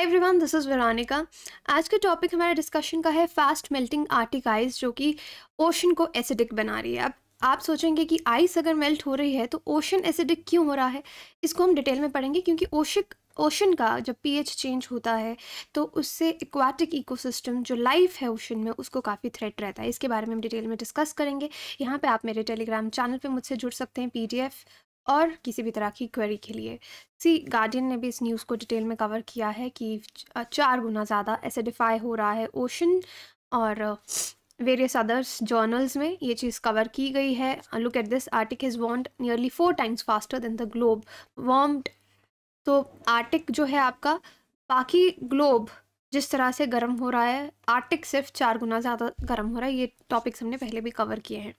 Every one this is Veronica आज का topic हमारा डिस्कशन का है फास्ट मेल्टिंग आर्टिक आइस जो कि ओशन को एसिडिक बना रही है अब आप सोचेंगे कि आइस अगर मेल्ट हो रही है तो ओशन एसिडिक क्यों हो रहा है इसको हम डिटेल में पढ़ेंगे क्योंकि ओशिक ओशन का जब पीएच चेंज होता है तो उससे इक्वाटिक इकोसिस्टम जो लाइफ है ओशन में उसको काफ़ी थ्रेट रहता है इसके बारे में हम डिटेल में डिस्कस करेंगे यहाँ पे आप मेरे टेलीग्राम चैनल पे मुझसे जुड़ सकते हैं पीडीएफ और किसी भी तरह की क्वेरी के लिए सी गार्डियन ने भी इस न्यूज़ को डिटेल में कवर किया है कि चार गुना ज़्यादा एसिडिफाई हो रहा है ओशन और वेरियस अदर्स जर्नल्स में ये चीज़ कवर की गई है look at this Arctic is warmed nearly four times faster than the globe warmed तो आर्टिक जो है आपका बाकी ग्लोब जिस तरह से गर्म हो रहा है आर्टिक सिर्फ चार गुना ज़्यादा गर्म हो रहा है ये टॉपिक्स हमने पहले भी कवर किए हैं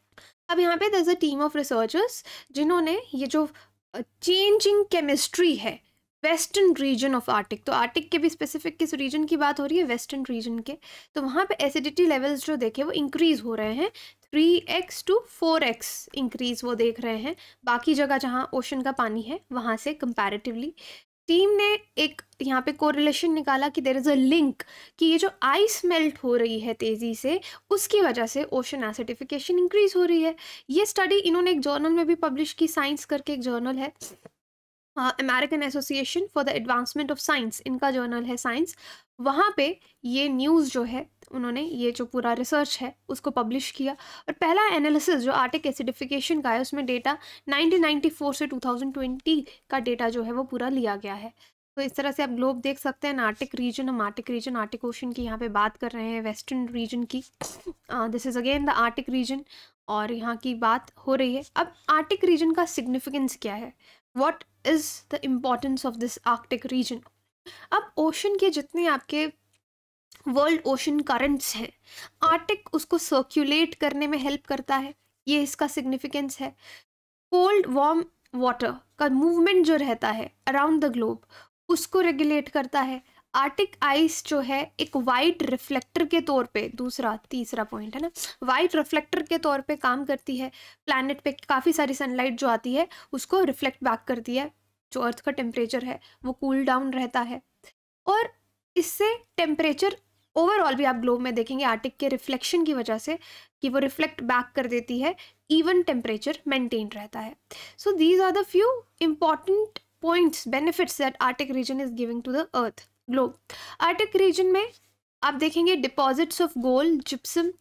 अब यहाँ पे दस अ टीम ऑफ रिसर्चर्स जिन्होंने ये जो चेंजिंग केमिस्ट्री है वेस्टर्न रीजन ऑफ आर्टिक तो आर्टिक के भी स्पेसिफिक किस रीजन की बात हो रही है वेस्टर्न रीजन के तो वहाँ पे एसिडिटी लेवल्स जो देखे वो इंक्रीज़ हो रहे हैं three X to four X increase वो देख रहे हैं बाकी जगह जहाँ ओशन का पानी है वहाँ से कंपैरेटिवली टीम ने एक यहाँ पे कोरिलेशन निकाला कि देर इज़ अ लिंक कि ये जो आइस मेल्ट हो रही है तेज़ी से उसकी वजह से ओशन एसिडिफिकेशन इंक्रीज़ हो रही है ये स्टडी इन्होंने एक जर्नल में भी पब्लिश की साइंस करके एक जर्नल है American Association for the Advancement of Science इनका जर्नल है साइंस वहाँ पे ये न्यूज़ जो है उन्होंने ये जो पूरा रिसर्च है उसको पब्लिश किया और पहला एनालिसिस जो आर्टिक एसिडिफिकेशन का है उसमें डेटा 1994 से 2020 का डेटा जो है वो पूरा लिया गया है तो इस तरह से आप ग्लोब देख सकते हैं आर्टिक रीजन हम आर्टिक रीजन आर्टिक ओशन की यहाँ पे बात कर रहे हैं वेस्टर्न रीजन की this is again the Arctic region और यहाँ की बात हो रही है अब आर्टिक रीजन का सिग्निफिकेंस क्या है what is the importance of this Arctic region अब ओशन के जितने आपके वर्ल्ड ओशन करंट्स है आर्टिक उसको सर्क्यूलेट करने में हेल्प करता है ये इसका सिग्निफिकेंस है कोल्ड वार्म वाटर का मूवमेंट जो रहता है अराउंड द ग्लोब उसको रेगुलेट करता है आर्टिक आइस जो है एक वाइट रिफ्लेक्टर के तौर पे दूसरा तीसरा पॉइंट है ना वाइट रिफ्लेक्टर के तौर पे काम करती है प्लानट पे काफ़ी सारी सनलाइट जो आती है उसको रिफ्लेक्ट बैक करती है जो अर्थ का टेम्परेचर है वो कूल cool डाउन रहता है और इससे टेम्परेचर ओवरऑल भी आप ग्लोब में देखेंगे आर्टिक के रिफ्लेक्शन की वजह से कि वो रिफ्लेक्ट बैक कर देती है इवन टेम्परेचर मेंटेन रहता है so these are the few important points benefits that Arctic region is giving to the earth globe Arctic region में आप देखेंगे डिपॉजिट्स ऑफ गोल्ड जिप्सम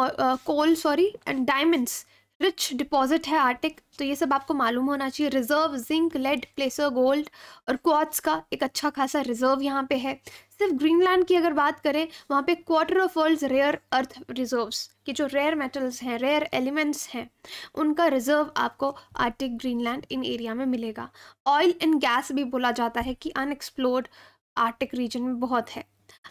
और coal sorry and diamonds rich deposit है Arctic तो ये सब आपको मालूम होना चाहिए reserve zinc lead placer gold और क्वार्ट्स का एक अच्छा खासा रिजर्व यहाँ पे है सिर्फ ग्रीनलैंड की अगर बात करें वहाँ पे quarter of world rare earth reserves की जो रेयर मेटल्स हैं रेयर एलिमेंट्स हैं उनका रिजर्व आपको आर्टिक ग्रीनलैंड इन एरिया में मिलेगा ऑयल एंड गैस भी बोला जाता है कि अनएक्सप्लोर्ड आर्टिक रीजन में बहुत है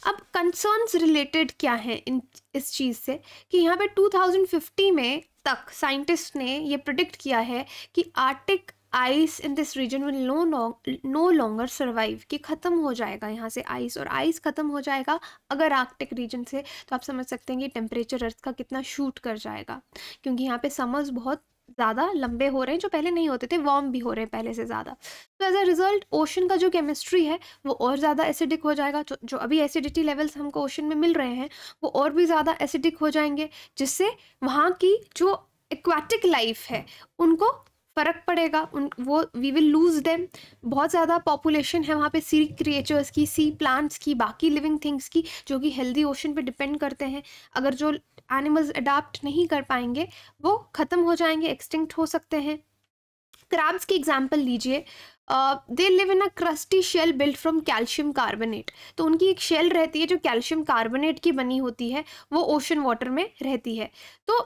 अब कंसर्न्स रिलेटेड क्या हैं इन इस चीज़ से कि यहाँ पे 2050 में तक साइंटिस्ट ने ये प्रडिक्ट किया है कि Arctic ice in this region will no no longer survive कि ख़त्म हो जाएगा यहाँ से आइस और आइस ख़त्म हो जाएगा अगर आर्कटिक रीजन से तो आप समझ सकते हैं कि टेम्परेचर अर्थ का कितना शूट कर जाएगा क्योंकि यहाँ पे समर्स बहुत ज़्यादा लंबे हो रहे हैं जो पहले नहीं होते थे वार्म भी हो रहे हैं पहले से ज़्यादा तो एज अ रिज़ल्ट ओशन का जो केमिस्ट्री है वो और ज़्यादा एसिडिक हो जाएगा जो जो अभी एसिडिटी लेवल्स हमको ओशन में मिल रहे हैं वो और भी ज़्यादा एसिडिक हो जाएंगे जिससे वहाँ की जो एक्वाटिक लाइफ है उनको फ़र्क पड़ेगा उन वो वी विल लूज़ देम बहुत ज़्यादा पॉपुलेशन है वहाँ पे सी क्रिएचर्स की सी प्लांट्स की बाकी लिविंग थिंग्स की जो कि हेल्दी ओशन पे डिपेंड करते हैं अगर जो एनिमल्स अडाप्ट नहीं कर पाएंगे वो ख़त्म हो जाएंगे एक्सटिंक्ट हो सकते हैं क्रैब्स की एग्जाम्पल लीजिए they live in a crusty shell build from calcium carbonate तो उनकी एक शेल रहती है जो कैल्शियम कार्बोनेट की बनी होती है वो ओशन वाटर में रहती है तो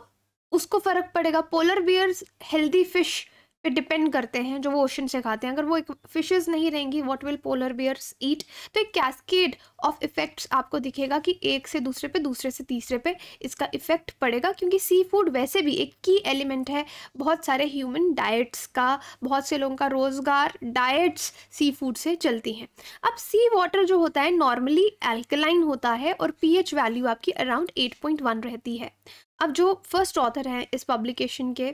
उसको फ़र्क पड़ेगा पोलर बियर्स हेल्दी फिश पे डिपेंड करते हैं जो वो ओशन से खाते हैं अगर वो एक फिशेज़ नहीं रहेंगी what will polar bears eat तो एक कैस्केड ऑफ इफ़ेक्ट्स आपको दिखेगा कि एक से दूसरे पे दूसरे से तीसरे पे इसका इफ़ेक्ट पड़ेगा क्योंकि सी फूड वैसे भी एक की एलिमेंट है बहुत सारे ह्यूमन डाइट्स का बहुत से लोगों का रोज़गार डाइट्स सी फूड से चलती हैं अब सी वाटर जो होता है नॉर्मली एल्कलाइन होता है और पी वैल्यू आपकी अराउंड एट रहती है अब जो फर्स्ट ऑथर हैं इस पब्लिकेशन के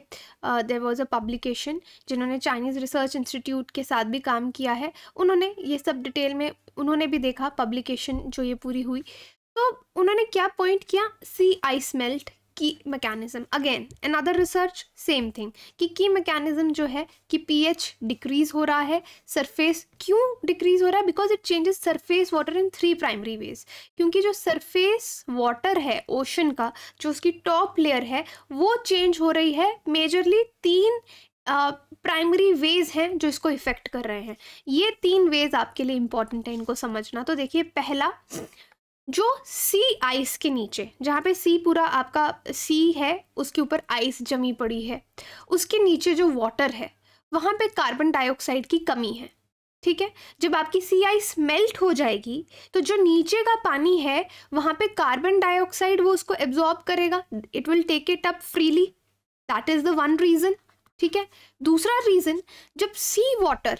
देर वॉज अ पब्लिकेशन जिन्होंने चाइनीज़ रिसर्च इंस्टीट्यूट के साथ भी काम किया है उन्होंने ये सब डिटेल में उन्होंने भी देखा पब्लिकेशन जो ये पूरी हुई तो उन्होंने क्या पॉइंट किया सी आइस मेल्ट की mechanism again another research same thing कि की मैकेनिज्म जो है कि पीएच डिक्रीज हो रहा है सरफेस क्यों डिक्रीज हो रहा है because it changes surface water in three primary ways क्योंकि जो सरफेस वाटर है ओशन का जो उसकी टॉप लेयर है वो चेंज हो रही है मेजरली तीन प्राइमरी वेज हैं जो इसको इफेक्ट कर रहे हैं ये तीन वेज आपके लिए इंपॉर्टेंट है इनको समझना तो देखिए पहला जो सी आइस के नीचे जहाँ पे सी पूरा आपका सी है उसके ऊपर आइस जमी पड़ी है उसके नीचे जो वाटर है वहाँ पे कार्बन डाइऑक्साइड की कमी है ठीक है जब आपकी सी आइस मेल्ट हो जाएगी तो जो नीचे का पानी है वहाँ पे कार्बन डाइऑक्साइड वो उसको एब्जॉर्ब करेगा it will take it up freely that is the one reason ठीक है दूसरा रीज़न जब सी वाटर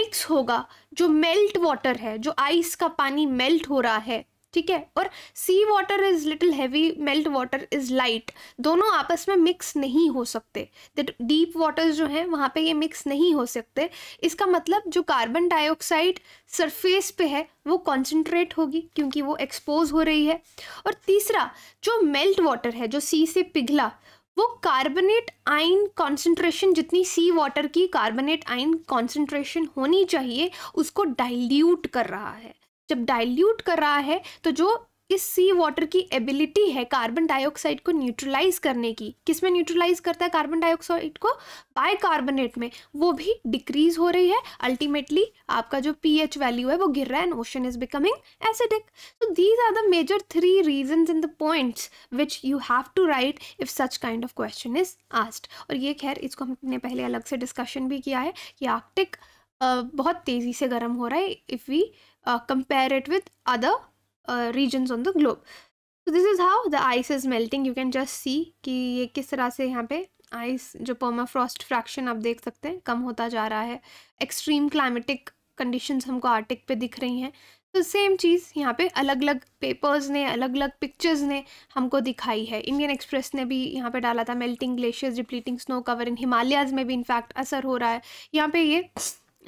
मिक्स होगा जो मेल्ट वाटर है जो आइस का पानी मेल्ट हो रहा है ठीक है और sea water is little heavy melt water is light दोनों आपस में मिक्स नहीं हो सकते डीप वाटर्स जो हैं वहाँ पे ये मिक्स नहीं हो सकते इसका मतलब जो कार्बन डाइऑक्साइड सरफेस पे है वो कॉन्सेंट्रेट होगी क्योंकि वो एक्सपोज हो रही है और तीसरा जो मेल्ट वाटर है जो सी से पिघला वो कार्बोनेट आयन कॉन्सेंट्रेशन जितनी सी वाटर की कार्बोनेट आयन कॉन्सेंट्रेशन होनी चाहिए उसको डाइल्यूट कर रहा है जब डाइल्यूट कर रहा है तो जो इस सी वाटर की एबिलिटी है कार्बन डाइऑक्साइड को न्यूट्रलाइज करने की किसमें न्यूट्रलाइज करता है कार्बन डाइऑक्साइड को बाइकार्बोनेट में वो भी डिक्रीज हो रही है अल्टीमेटली आपका जो पीएच वैल्यू है वो गिर रहा है and ocean is becoming acidic so these are the major three reasons in the points which you have to write if such kind of question is asked और ये खैर इसको हमने पहले अलग से डिस्कशन भी किया है कि आर्कटिक बहुत तेज़ी से गर्म हो रहा है if we compare it with other regions on the globe तो this is how the ice is melting you can just see कि ये किस तरह से यहाँ पे आइस जो फ्रॉस्ट फ्रैक्शन आप देख सकते हैं कम होता जा रहा है एक्सट्रीम क्लाइमेटिक कंडीशंस हमको आर्टिक पे दिख रही हैं तो सेम चीज़ यहाँ पे अलग अलग पेपर्स ने अलग अलग पिक्चर्स ने हमको दिखाई है इंडियन एक्सप्रेस ने भी यहाँ पे डाला था melting glaciers depleting snow cover in Himalayas में भी इनफैक्ट असर हो रहा है यहाँ पे ये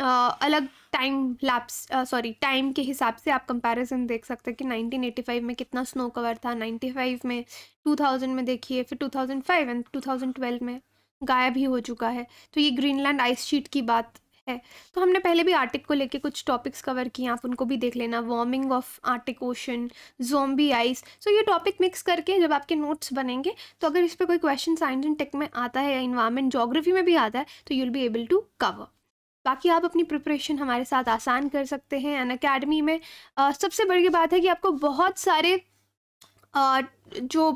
अलग टाइम लैप्स सॉरी टाइम के हिसाब से आप कंपैरिजन देख सकते हैं कि 1985 में कितना स्नो कवर था 95 में 2000 में देखिए फिर 2005 एंड 2012 में गायब ही हो चुका है तो ये ग्रीनलैंड आइस शीट की बात है तो हमने पहले भी आर्टिक को लेके कुछ टॉपिक्स कवर किए आप उनको भी देख लेना warming of Arctic ocean zombie ice so ये टॉपिक मिक्स करके जब आपके नोट्स बनेंगे तो अगर इस पर कोई क्वेश्चन साइंस एंड टेक में आता है या इन्वायरमेंट जोग्राफी में भी आता है तो you'll be able to cover बाकी आप अपनी प्रिपरेशन हमारे साथ आसान कर सकते हैं अन अकेडमी में सबसे बड़ी बात है कि आपको बहुत सारे जो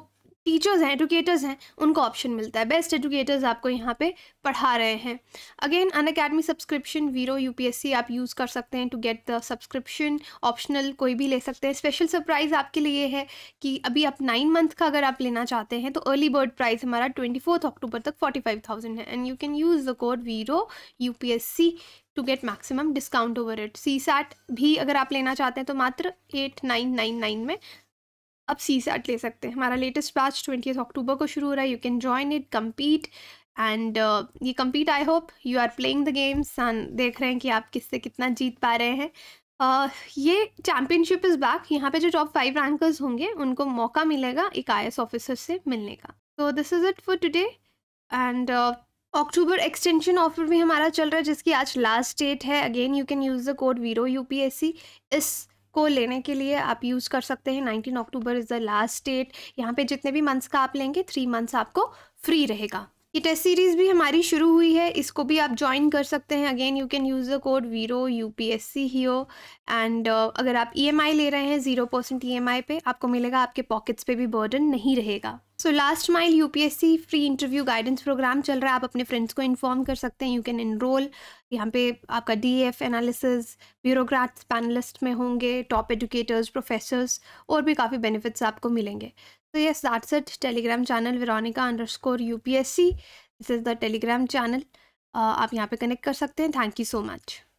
टीचर्स हैं एडुकेटर्स हैं उनको ऑप्शन मिलता है बेस्ट एडुकेटर्स आपको यहाँ पे पढ़ा रहे हैं again Unacademy subscription Veero U आप यूज़ कर सकते हैं to get the subscription optional कोई भी ले सकते हैं स्पेशल सरप्राइज़ आपके लिए है कि अभी आप नाइन मंथ का अगर आप लेना चाहते हैं तो अर्ली बर्ड प्राइज हमारा ट्वेंटी फोर्थ अक्टूबर तक फोर्टी फाइव थाउजेंड है and you can use the code वीरो U P S C to get maximum discount over it CSAT भी अगर आप लेना चाहते हैं तो मात्र एट नाइन नाइन नाइन में आप सी सैट ले सकते हैं हमारा लेटेस्ट बैच ट्वेंटी अक्टूबर को शुरू हो रहा है you can join it compete and ये compete I hope you are playing the games and देख रहे हैं कि आप किससे कितना जीत पा रहे हैं Uh, ये चैम्पियनशिप इज़ बैक यहाँ पे जो टॉप फाइव रैंकर्स होंगे उनको मौका मिलेगा एक आई ऑफिसर से मिलने का तो this is it for today and October extension offer भी हमारा चल रहा है जिसकी आज लास्ट डेट है again you can use the code वीरो यू इस को लेने के लिए आप यूज़ कर सकते हैं nineteen October is the last date यहाँ पे जितने भी मंथ्स का आप लेंगे थ्री मंथ्स आपको फ्री रहेगा ये टेस्ट सीरीज़ भी हमारी शुरू हुई है इसको भी आप ज्वाइन कर सकते हैं again you can use the code वीरो यू पी एस सी ही एंड अगर आप ई एम आई ले रहे हैं zero percent E M I पे आपको मिलेगा आपके पॉकेट्स पे भी बर्डन नहीं रहेगा so last mile you free interview guidance program चल रहा है आप अपने फ्रेंड्स को इन्फॉर्म कर सकते हैं यू कैन इनरोल यहाँ पे आपका D F analysis bureaucrats panelist में होंगे टॉप एजुकेटर्स प्रोफेसर्स और भी काफ़ी बेनिफिट्स आपको मिलेंगे So yes, that's it. Telegram channel Veronica underscore UPSC. This is the Telegram channel. Uh, आप यहाँ पे कनेक्ट कर सकते हैं थैंक यू सो मच